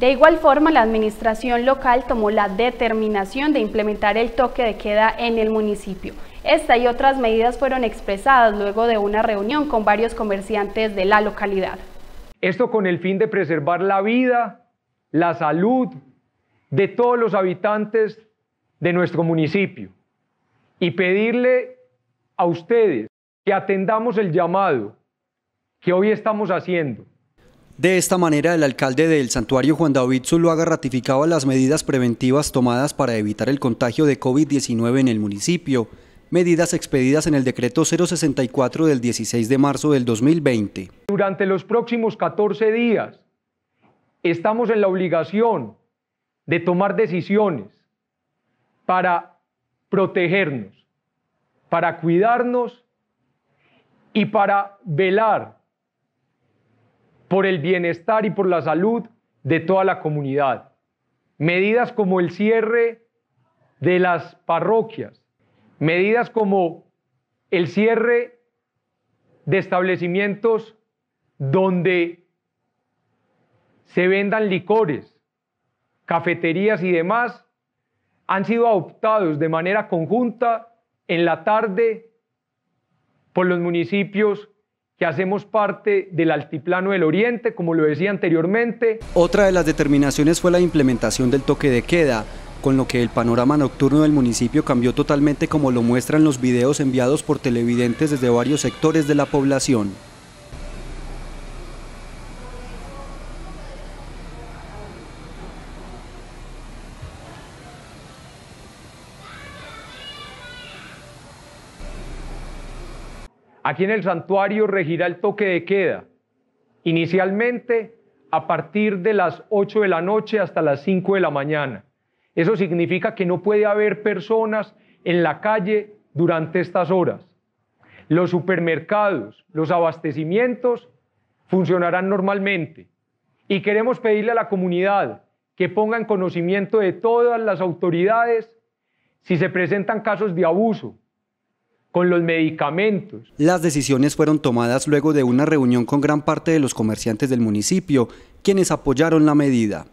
De igual forma, la administración local tomó la determinación de implementar el toque de queda en el municipio. Esta y otras medidas fueron expresadas luego de una reunión con varios comerciantes de la localidad. Esto con el fin de preservar la vida, la salud de todos los habitantes de nuestro municipio y pedirle a ustedes que atendamos el llamado que hoy estamos haciendo de esta manera, el alcalde del santuario Juan David Zuluaga ratificaba las medidas preventivas tomadas para evitar el contagio de COVID-19 en el municipio, medidas expedidas en el decreto 064 del 16 de marzo del 2020. Durante los próximos 14 días estamos en la obligación de tomar decisiones para protegernos, para cuidarnos y para velar por el bienestar y por la salud de toda la comunidad. Medidas como el cierre de las parroquias, medidas como el cierre de establecimientos donde se vendan licores, cafeterías y demás, han sido adoptados de manera conjunta en la tarde por los municipios que hacemos parte del Altiplano del Oriente, como lo decía anteriormente. Otra de las determinaciones fue la implementación del toque de queda, con lo que el panorama nocturno del municipio cambió totalmente como lo muestran los videos enviados por televidentes desde varios sectores de la población. Aquí en el santuario regirá el toque de queda. Inicialmente a partir de las 8 de la noche hasta las 5 de la mañana. Eso significa que no puede haber personas en la calle durante estas horas. Los supermercados, los abastecimientos funcionarán normalmente. Y queremos pedirle a la comunidad que ponga en conocimiento de todas las autoridades si se presentan casos de abuso, con los medicamentos. Las decisiones fueron tomadas luego de una reunión con gran parte de los comerciantes del municipio, quienes apoyaron la medida.